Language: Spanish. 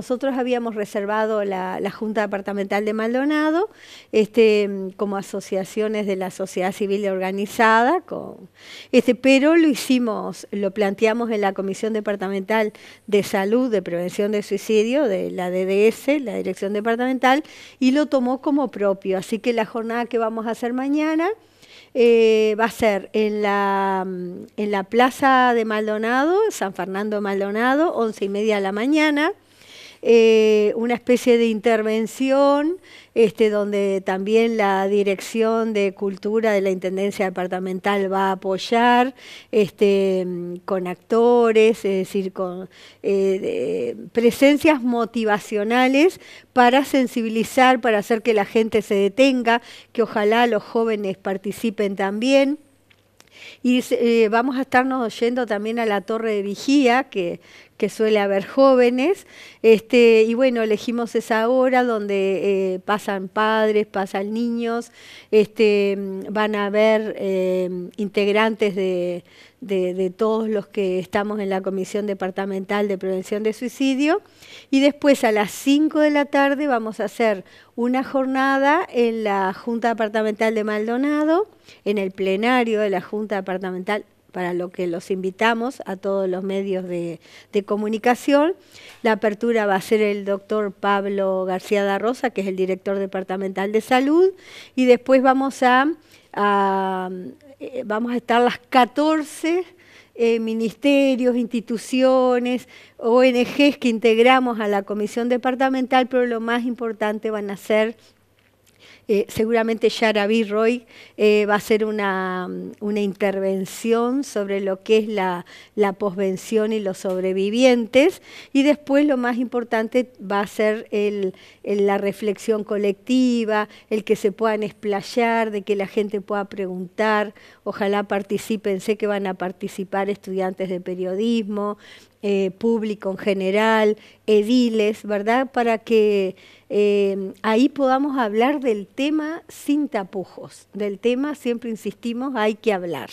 Nosotros habíamos reservado la, Junta Departamental de Maldonado este, como asociaciones de la sociedad civil organizada, con, este, pero lo hicimos, lo planteamos en la Comisión Departamental de Salud de Prevención de Suicidio, de la DDS, la Dirección Departamental, y lo tomó como propio. Así que la jornada que vamos a hacer mañana... Eh, va a ser en la, en la Plaza de Maldonado, San Fernando Maldonado, once y media de la mañana. Eh, una especie de intervención este, donde también la Dirección de Cultura de la Intendencia Departamental va a apoyar este, con actores, es decir, con eh, presencias motivacionales para sensibilizar, para hacer que la gente se detenga, que ojalá los jóvenes participen también. Y eh, vamos a estarnos yendo también a la torre de vigía, que, suele haber jóvenes. Este, y bueno, elegimos esa hora donde eh, pasan padres, pasan niños, este, mm, van a haber eh, integrantes de, de, todos los que estamos en la Comisión Departamental de Prevención de Suicidio. Y después a las 5 de la tarde vamos a hacer una jornada en la Junta Departamental de Maldonado, en el plenario de la Junta Departamental para lo que los invitamos a todos los medios de, comunicación. La apertura va a ser el doctor Pablo García da Rosa, que es el director departamental de salud, y después vamos a, eh, vamos a estar las 14 eh, ministerios, instituciones, ONGs que integramos a la comisión departamental, pero lo más importante van a ser eh, seguramente Yara B. Roy eh, va a hacer una, intervención sobre lo que es la, posvención y los sobrevivientes. Y después lo más importante va a ser la reflexión colectiva, el que se puedan explayar, de que la gente pueda preguntar. Ojalá participen, sé que van a participar estudiantes de periodismo, eh, público en general, ediles, ¿verdad? Para que eh, ahí podamos hablar del tema sin tapujos. Del tema, siempre insistimos, hay que hablar.